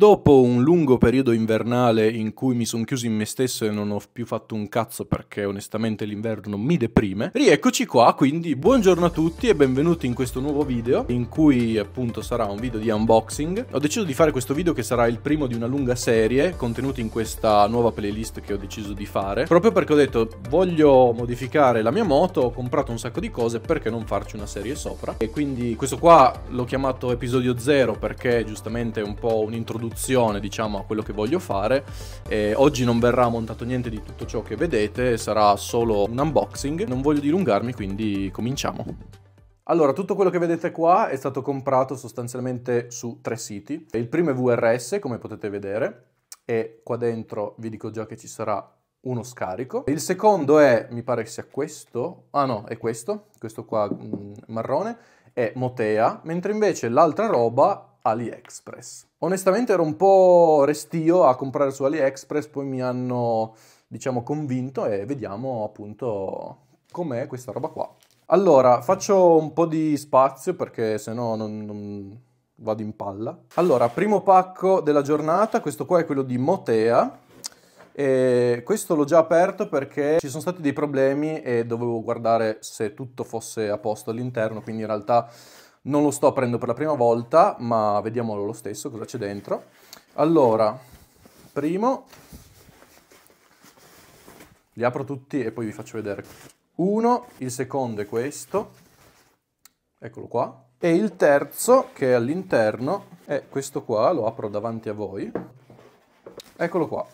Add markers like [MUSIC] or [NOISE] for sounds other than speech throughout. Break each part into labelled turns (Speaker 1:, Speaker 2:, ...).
Speaker 1: Dopo un lungo periodo invernale in cui mi sono chiuso in me stesso e non ho più fatto un cazzo perché onestamente l'inverno mi deprime, rieccoci qua, quindi buongiorno a tutti e benvenuti in questo nuovo video in cui appunto sarà un video di unboxing. Ho deciso di fare questo video che sarà il primo di una lunga serie contenuti in questa nuova playlist che ho deciso di fare, proprio perché ho detto voglio modificare la mia moto, ho comprato un sacco di cose, perché non farci una serie sopra? E quindi questo qua l'ho chiamato episodio 0 perché giustamente è un po' un'introduzione introduzione diciamo a quello che voglio fare eh, oggi non verrà montato niente di tutto ciò che vedete sarà solo un unboxing non voglio dilungarmi quindi cominciamo allora, tutto quello che vedete qua è stato comprato sostanzialmente su tre siti. Il primo è VRS, come potete vedere, e qua dentro vi dico già che ci sarà uno scarico. Il secondo è, mi pare sia questo, ah no, è questo, questo qua mh, mm, marrone, è Motea, mentre invece l'altra roba AliExpress. Onestamente ero un po' restio a comprare su AliExpress, poi mi hanno diciamo convinto e vediamo appunto com'è questa roba qua. Allora, faccio un po' di spazio perché sennò non, non vado in palla. Allora, primo pacco della giornata, questo qua è quello di Motea. E questo l'ho già aperto perché ci sono stati dei problemi e dovevo guardare se tutto fosse a posto all'interno, quindi in realtà non lo sto aprendo per la prima volta, ma vediamolo lo stesso cosa c'è dentro. Allora, primo, li apro tutti e poi vi faccio vedere. Uno, il secondo è questo, eccolo qua. E il terzo, che è all'interno, è questo qua, lo apro davanti a voi. Eccolo qua.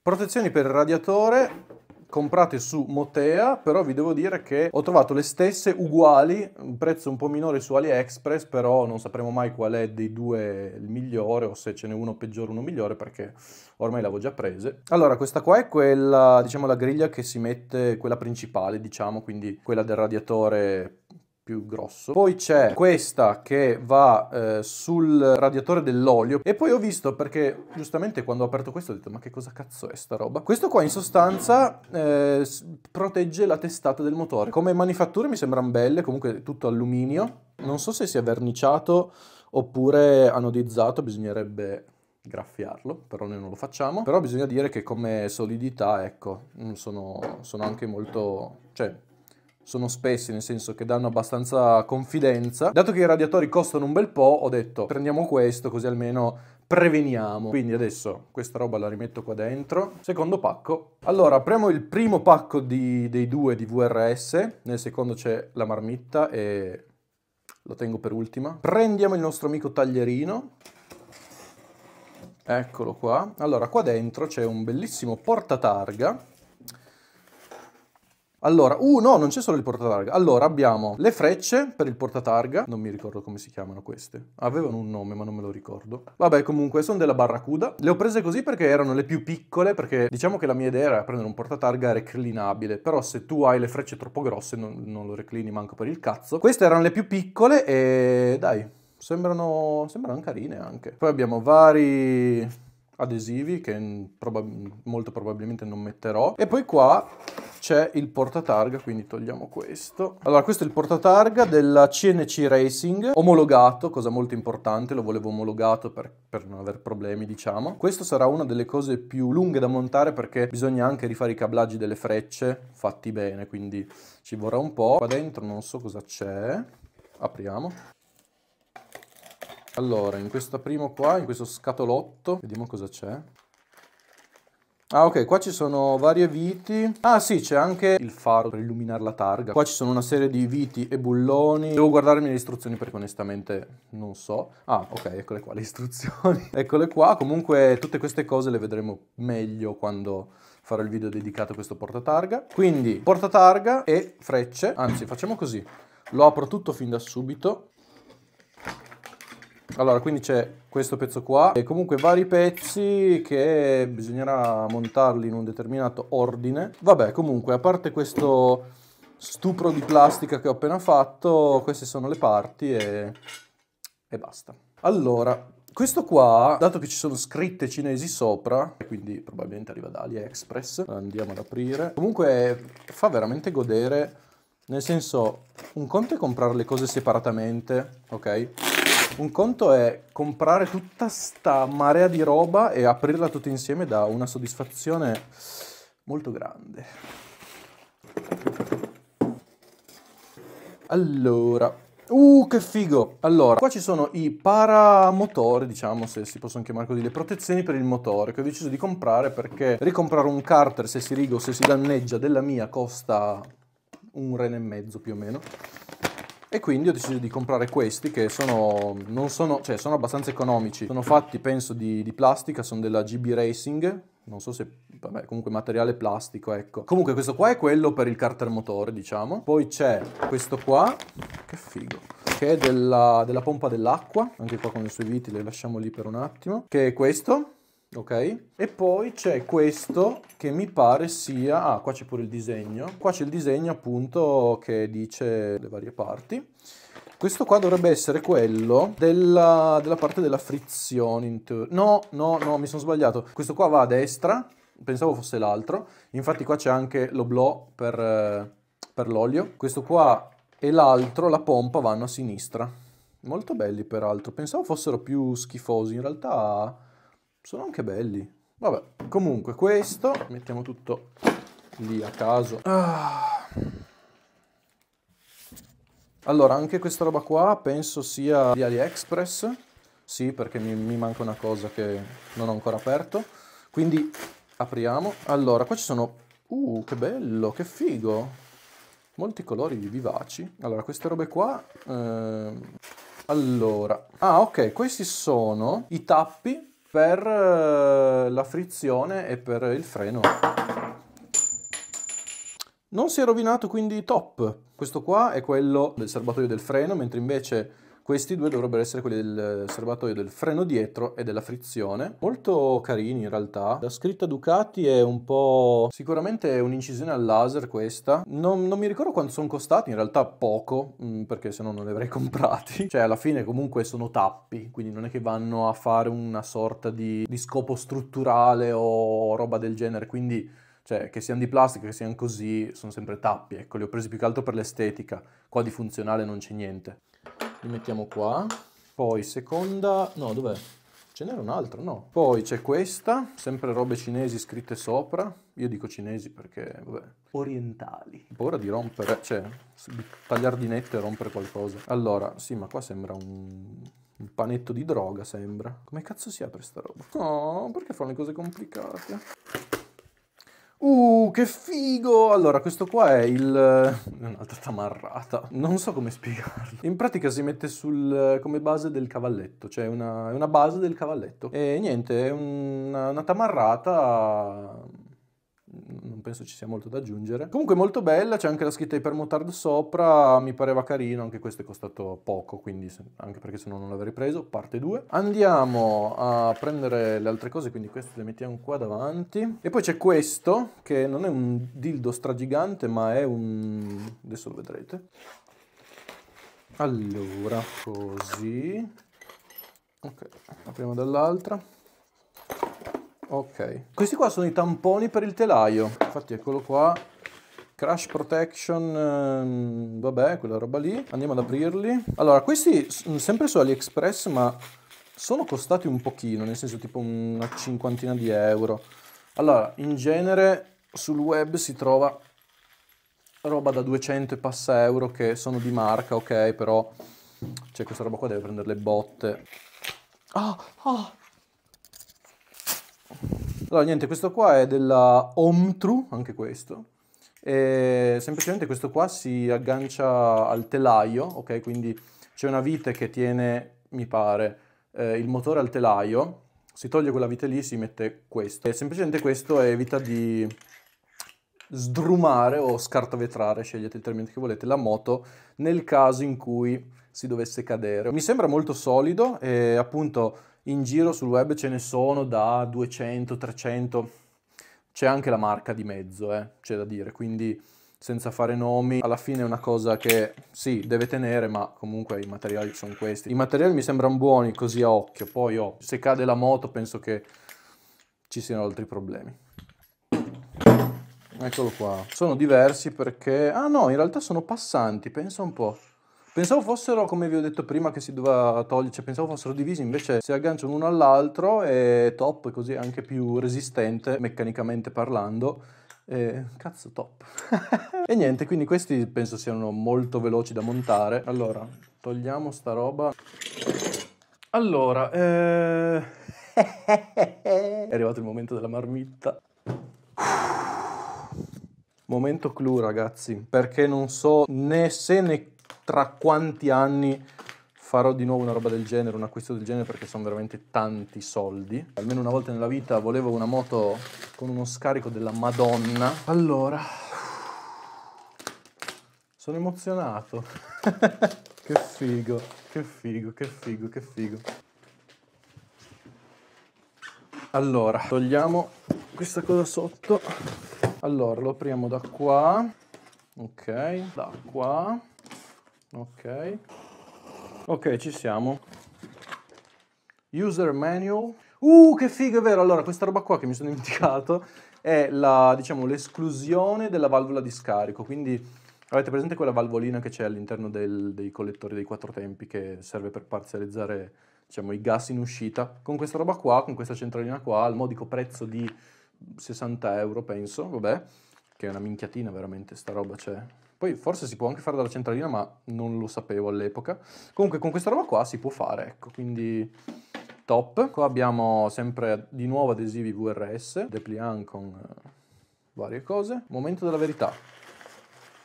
Speaker 1: Protezioni per il radiatore, comprate su Motea, però vi devo dire che ho trovato le stesse uguali, un prezzo un po' minore su AliExpress, però non sapremo mai qual è dei due il migliore o se ce n'è uno peggiore o uno migliore perché ormai l'avevo già prese. Allora, questa qua è quella, diciamo, la griglia che si mette, quella principale, diciamo, quindi quella del radiatore più grosso. Poi c'è questa che va eh, sul radiatore dell'olio e poi ho visto perché giustamente quando ho aperto questo ho detto ma che cosa cazzo è sta roba? Questo qua in sostanza eh, protegge la testata del motore. Come manifatture mi sembrano belle, comunque tutto alluminio. Non so se sia verniciato oppure anodizzato, bisognerebbe graffiarlo, però noi non lo facciamo. Però bisogna dire che come solidità, ecco, mm, sono, sono anche molto... cioè sono spessi, nel senso che danno abbastanza confidenza. Dato che i radiatori costano un bel po', ho detto prendiamo questo così almeno preveniamo. Quindi adesso questa roba la rimetto qua dentro. Secondo pacco. Allora, apriamo il primo pacco di, dei due di VRS. Nel secondo c'è la marmitta e la tengo per ultima. Prendiamo il nostro amico taglierino. Eccolo qua. Allora, qua dentro c'è un bellissimo portatarga allora, uh no, non c'è solo il portatarga. Allora abbiamo le frecce per il portatarga, non mi ricordo come si chiamano queste. Avevano un nome ma non me lo ricordo. Vabbè, comunque sono della Barracuda. Le ho prese così perché erano le più piccole, perché diciamo che la mia idea era prendere un portatarga reclinabile, però se tu hai le frecce troppo grosse non, non lo reclini manco per il cazzo. Queste erano le più piccole e dai, sembrano, sembrano carine anche. Poi abbiamo vari adesivi che probab molto probabilmente non metterò e poi qua c'è il portatarga quindi togliamo questo allora questo è il portatarga della CNC Racing omologato cosa molto importante lo volevo omologato per, per non avere problemi diciamo questo sarà una delle cose più lunghe da montare perché bisogna anche rifare i cablaggi delle frecce fatti bene quindi ci vorrà un po' qua dentro non so cosa c'è apriamo allora, in questo primo qua, in questo scatolotto, vediamo cosa c'è. Ah ok, qua ci sono varie viti. Ah sì, c'è anche il faro per illuminare la targa. Qua ci sono una serie di viti e bulloni. Devo guardarmi le istruzioni perché onestamente non so. Ah ok, eccole qua le istruzioni. [LAUGHS] eccole qua. Comunque tutte queste cose le vedremo meglio quando farò il video dedicato a questo portatarga. Quindi portatarga e frecce. Anzi, facciamo così. Lo apro tutto fin da subito allora, quindi c'è questo pezzo qua e comunque vari pezzi che bisognerà montarli in un determinato ordine. Vabbè, comunque, a parte questo stupro di plastica che ho appena fatto, queste sono le parti e, e basta. Allora, questo qua, dato che ci sono scritte cinesi sopra, quindi probabilmente arriva da AliExpress, andiamo ad aprire. Comunque fa veramente godere, nel senso, un conto è comprare le cose separatamente, ok? Un conto è comprare tutta sta marea di roba e aprirla tutta insieme da una soddisfazione molto grande. Allora, Uh, che figo! Allora, qua ci sono i paramotori, diciamo, se si possono chiamare così, le protezioni per il motore che ho deciso di comprare perché ricomprare un carter se si riga o se si danneggia della mia costa un rene e mezzo più o meno e quindi ho deciso di comprare questi che sono, sono, cioè, sono abbastanza economici. Sono fatti, penso, di, di plastica, sono della GB Racing, non so se vabbè, comunque materiale plastico, ecco. Comunque questo qua è quello per il carter motore, diciamo. Poi c'è questo qua, che figo, che è della, della pompa dell'acqua, anche qua con le sue viti le lasciamo lì per un attimo, che è questo, ok? E poi c'è questo che mi pare sia... Ah, qua c'è pure il disegno. Qua c'è il disegno appunto che dice le varie parti. Questo qua dovrebbe essere quello della, della parte della frizione. No, no, no, mi sono sbagliato. Questo qua va a destra, pensavo fosse l'altro. Infatti qua c'è anche l'oblò per, eh, per l'olio. Questo qua e l'altro, la pompa, vanno a sinistra. Molto belli peraltro, pensavo fossero più schifosi, in realtà sono anche belli. Vabbè, comunque questo, mettiamo tutto lì a caso. Ah. Allora, anche questa roba qua penso sia di AliExpress. Sì, perché mi, mi manca una cosa che non ho ancora aperto. Quindi apriamo. Allora, qua ci sono... Uh, che bello, che figo! Molti colori vivaci. Allora, queste robe qua... Ehm... Allora, ah ok, questi sono i tappi per eh, la frizione e per il freno. Non si è rovinato quindi top. Questo qua è quello del serbatoio del freno, mentre invece questi due dovrebbero essere quelli del serbatoio del freno dietro e della frizione. Molto carini in realtà. La scritta Ducati è un po'... sicuramente è un'incisione al laser questa. Non, non mi ricordo quanto sono costati, in realtà poco, mm, perché se no non li avrei [LAUGHS] comprati. Cioè alla fine comunque sono tappi, quindi non è che vanno a fare una sorta di, di scopo strutturale o roba del genere, quindi cioè che siano di plastica, che siano così, sono sempre tappi, ecco, li ho presi più che altro per l'estetica, qua di funzionale non c'è niente li mettiamo qua. Poi seconda, no dov'è? Ce n'era un'altra, no. Poi c'è questa, sempre robe cinesi scritte sopra. Io dico cinesi perché, vabbè. Orientali. Ho paura di rompere, cioè, di tagliare di netto e rompere qualcosa. Allora, sì, ma qua sembra un... Un panetto di droga sembra. Come cazzo si apre sta roba? No, oh, perché fanno le cose complicate? Uh, che figo! Allora, questo qua è il... Eh, un'altra tamarrata. Non so come spiegarlo. In pratica si mette sul... Eh, come base del cavalletto, cioè una, una base del cavalletto. E niente, è una, una tamarrata non penso ci sia molto da aggiungere. Comunque molto bella, c'è anche la scritta Hypermotard sopra, mi pareva carino, anche questo è costato poco, quindi anche perché se no non l'avrei preso, parte 2. Andiamo a prendere le altre cose, quindi queste le mettiamo qua davanti. E poi c'è questo, che non è un dildo stragigante, ma è un... adesso lo vedrete. Allora, così. Ok, apriamo dall'altra. Ok. Questi qua sono i tamponi per il telaio. Infatti eccolo qua. Crash Protection, ehm, vabbè, quella roba lì. Andiamo ad aprirli. Allora, questi mm, sempre su AliExpress, ma sono costati un pochino, nel senso tipo una cinquantina di euro. Allora, in genere sul web si trova roba da 200 e passa euro che sono di marca, ok, però... Cioè, questa roba qua deve prendere le botte. Ah, ah, allora niente, questo qua è della Omtru, anche questo. E semplicemente questo qua si aggancia al telaio, ok? Quindi c'è una vite che tiene, mi pare, eh, il motore al telaio. Si toglie quella vite lì, si mette questo. E semplicemente questo evita di sdrumare o scartavetrare, scegliete il termine che volete, la moto nel caso in cui si dovesse cadere. Mi sembra molto solido e appunto in giro sul web ce ne sono da 200, 300, c'è anche la marca di mezzo, eh, c'è da dire, quindi senza fare nomi, alla fine è una cosa che sì, deve tenere, ma comunque i materiali sono questi. I materiali mi sembrano buoni così a occhio, poi oh, se cade la moto penso che ci siano altri problemi. Eccolo qua. Sono diversi perché... Ah no, in realtà sono passanti, pensa un po'. Pensavo fossero, come vi ho detto prima, che si doveva togliere, cioè, pensavo fossero divisi, invece si agganciano uno all'altro e top, così anche più resistente meccanicamente parlando. E, cazzo, top. [LAUGHS] e niente, quindi questi penso siano molto veloci da montare. Allora, togliamo sta roba. Allora, eh... [LAUGHS] è arrivato il momento della marmitta. Momento clou, ragazzi, perché non so né se ne tra quanti anni farò di nuovo una roba del genere, un acquisto del genere perché sono veramente tanti soldi. Almeno una volta nella vita volevo una moto con uno scarico della Madonna. Allora, sono emozionato. [LAUGHS] che figo, che figo, che figo, che figo. Allora, togliamo questa cosa sotto. Allora, lo apriamo da qua. Ok, da qua ok ok ci siamo user manual uh che figo è vero allora questa roba qua che mi sono [LAUGHS] dimenticato è la, diciamo, l'esclusione della valvola di scarico quindi Avete presente quella valvolina che c'è all'interno del, dei collettori dei quattro tempi che serve per parzializzare diciamo, i gas in uscita? Con questa roba qua, con questa centralina qua, al modico prezzo di 60 euro penso, vabbè, che è una minchiatina veramente, sta roba c'è, poi forse si può anche fare dalla centralina, ma non lo sapevo all'epoca. Comunque con questa roba qua si può fare, ecco, quindi top. Qua abbiamo sempre di nuovo adesivi VRS, depliant con eh, varie cose. Momento della verità.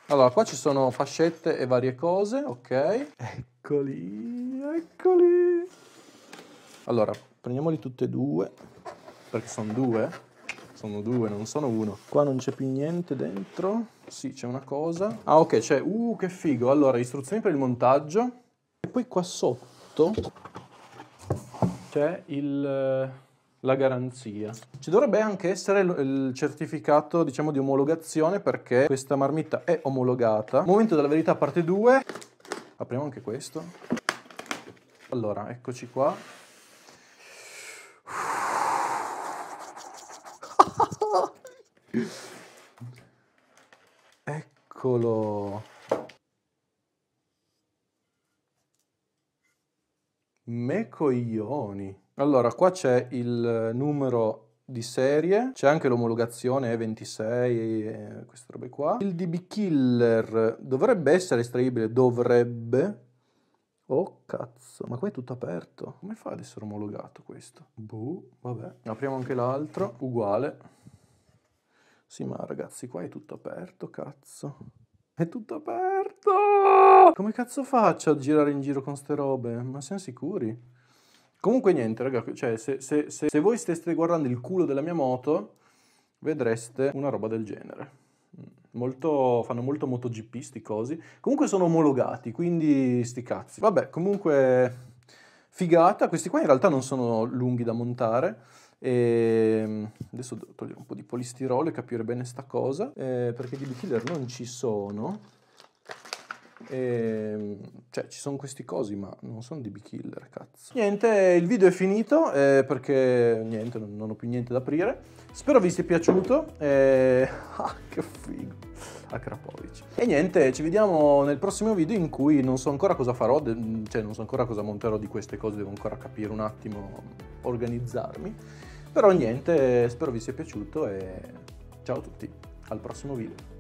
Speaker 1: Allora, qua ci sono fascette e varie cose, ok. Eccoli, eccoli. Allora, prendiamoli tutte e due, perché sono due. Sono due, non sono uno. Qua non c'è più niente dentro. Sì, c'è una cosa. Ah, ok, c'è... Uh, che figo. Allora, istruzioni per il montaggio. E poi qua sotto c'è il eh, la garanzia. Ci dovrebbe anche essere il certificato, diciamo, di omologazione perché questa marmitta è omologata. Momento della verità parte 2. Apriamo anche questo. Allora, eccoci qua. [LAUGHS] piccolo coglioni Allora, qua c'è il numero di serie, c'è anche l'omologazione E26 e eh, queste robe qua. Il DB Killer dovrebbe essere estraibile, dovrebbe. Oh cazzo, ma qua è tutto aperto. Come fa ad essere omologato questo? Boh, vabbè. Apriamo anche l'altro, uguale. Sì, ma ragazzi, qua è tutto aperto, cazzo. È tutto aperto! Come cazzo faccio a girare in giro con ste robe? Ma siamo sicuri? Comunque niente, ragazzi, cioè, se, se, se, se voi steste guardando il culo della mia moto, vedreste una roba del genere. Mm, molto, fanno molto MotoGP sti cosi. Comunque sono omologati, quindi sti cazzi. Vabbè, comunque figata. Questi qua in realtà non sono lunghi da montare. E ehm, adesso devo togliere un po' di polistirolo e capire bene sta cosa, eh, perché di killer non ci sono. E, ehm, cioè, ci sono questi cosi, ma non sono DB killer, cazzo. Niente, il video è finito eh, perché niente, non ho più niente da aprire. Spero vi sia piaciuto. Eh, [LAUGHS] ah, che figo. Akrapovic E niente, ci vediamo nel prossimo video in cui non so ancora cosa farò, cioè non so ancora cosa monterò di queste cose, devo ancora capire un attimo, organizzarmi. Però niente, spero vi sia piaciuto e ciao a tutti, al prossimo video.